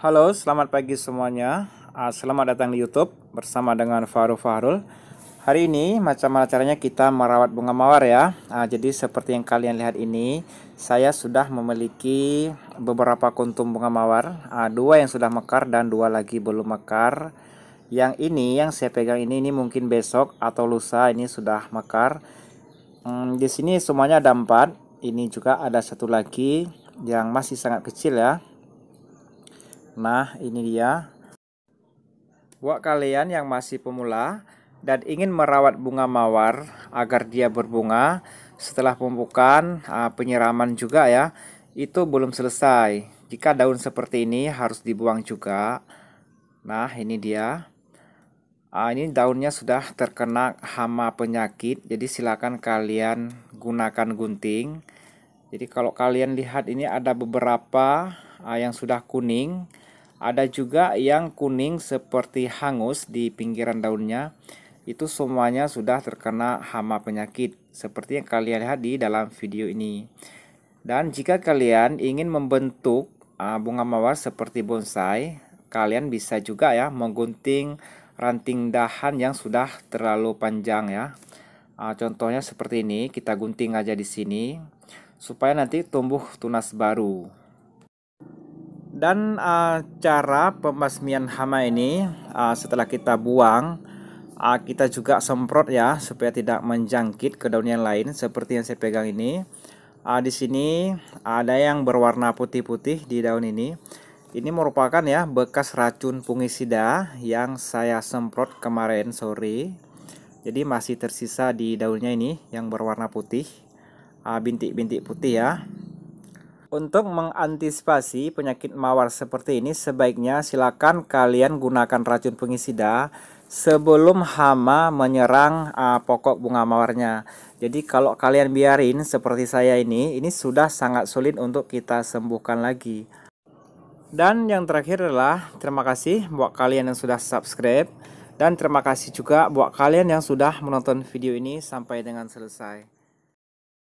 Halo, selamat pagi semuanya. Ah, selamat datang di YouTube bersama dengan Faru Farul. Hari ini macam mana caranya kita merawat bunga mawar ya. Ah, jadi seperti yang kalian lihat ini, saya sudah memiliki beberapa kuntum bunga mawar. Ah, dua yang sudah mekar dan dua lagi belum mekar. Yang ini yang saya pegang ini ini mungkin besok atau lusa ini sudah mekar. Hmm, di sini semuanya ada empat. Ini juga ada satu lagi yang masih sangat kecil ya Nah, ini dia. Buat kalian yang masih pemula dan ingin merawat bunga mawar agar dia berbunga setelah pembukaan ah, penyiraman juga ya, itu belum selesai. Jika daun seperti ini harus dibuang juga. Nah, ini dia. Ah, ini daunnya sudah terkena hama penyakit, jadi silakan kalian gunakan gunting. Jadi kalau kalian lihat ini ada beberapa ah, yang sudah kuning ada juga yang kuning seperti hangus di pinggiran daunnya. Itu semuanya sudah terkena hama penyakit seperti yang kalian lihat di dalam video ini. Dan jika kalian ingin membentuk ah, bunga mawar seperti bonsai, kalian bisa juga ya menggunting ranting dahan yang sudah terlalu panjang ya. Ah, contohnya seperti ini, kita gunting aja di sini supaya nanti tumbuh tunas baru. Dan uh, cara pembasmian hama ini uh, setelah kita buang uh, kita juga semprot ya supaya tidak menjangkit ke daun yang lain seperti yang saya pegang ini. Uh, di sini ada yang berwarna putih-putih di daun ini. Ini merupakan ya bekas racun fungisida yang saya semprot kemarin sore. Jadi masih tersisa di daunnya ini yang berwarna putih. Bintik-bintik uh, bintik -bintik putih ya. Untuk mengantisipasi penyakit mawar seperti ini, sebaiknya silakan kalian gunakan racun pengisida sebelum hama menyerang uh, pokok bunga mawarnya. Jadi kalau kalian biarin seperti saya ini, ini sudah sangat sulit untuk kita sembuhkan lagi. Dan yang terakhir adalah terima kasih buat kalian yang sudah subscribe dan terima kasih juga buat kalian yang sudah menonton video ini sampai dengan selesai.